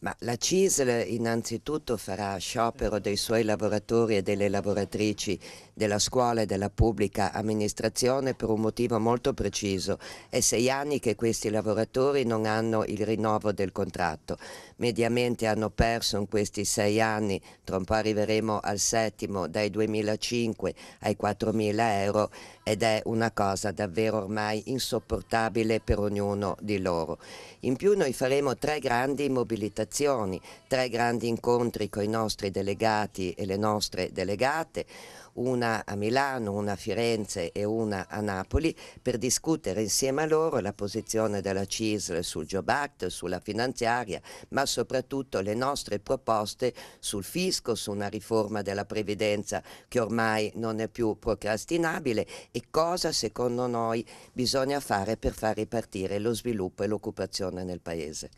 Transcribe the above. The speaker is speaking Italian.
Ma la CISL innanzitutto farà sciopero dei suoi lavoratori e delle lavoratrici della scuola e della pubblica amministrazione per un motivo molto preciso. È sei anni che questi lavoratori non hanno il rinnovo del contratto. Mediamente hanno perso in questi sei anni, tra un po' arriveremo al settimo, dai 2.500 ai 4.000 euro ed è una cosa davvero ormai insopportabile per ognuno di loro. In più noi faremo tre grandi mobilitazioni manifestazioni, tre grandi incontri con i nostri delegati e le nostre delegate, una a Milano, una a Firenze e una a Napoli, per discutere insieme a loro la posizione della CISL sul Job Act, sulla finanziaria, ma soprattutto le nostre proposte sul fisco, su una riforma della previdenza che ormai non è più procrastinabile e cosa secondo noi bisogna fare per far ripartire lo sviluppo e l'occupazione nel Paese.